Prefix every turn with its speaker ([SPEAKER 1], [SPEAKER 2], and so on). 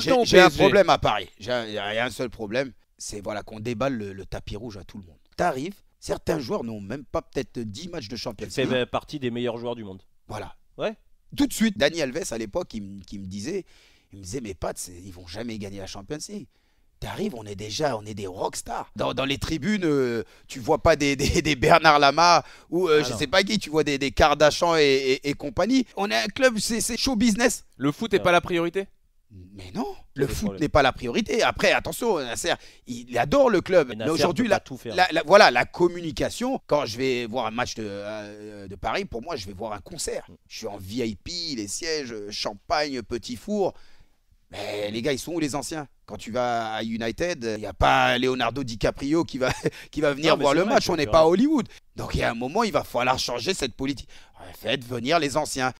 [SPEAKER 1] J'ai un problème à Paris. y a un, seul problème, c'est voilà qu'on déballe le, tapis rouge à tout le monde. T'arrives, certains joueurs n'ont même pas peut-être 10 matchs de championnat. C'est parti partie des meilleurs joueurs du monde. Voilà. Ouais. Tout de suite, Daniel Alves à l'époque, il, me disait, il me disait, mes pattes, ils vont jamais gagner la Champions League. T'arrives, on est déjà, on est des rockstars. Dans, dans les tribunes, euh, tu vois pas des, Bernard Lama ou euh, ah je sais pas qui, tu vois des, Kardashian et, et compagnie. On est un club, c'est show business. Le foot n'est pas la priorité mais non, le foot n'est pas la priorité. Après, attention, Nasser, il adore le club. Mais, aujourd'hui, la, voilà, la communication, quand je vais voir un match de, euh, Paris, pour moi, je vais voir un concert. Mm. Je suis en VIP, les sièges, champagne, petit four. Mais les gars, ils sont où les anciens Quand tu vas à United, il n'y a pas Leonardo DiCaprio qui va, qui va venir voir le match. On n'est pas à Hollywood. Donc, il y a un moment, il va falloir changer cette politique. Faites venir les anciens.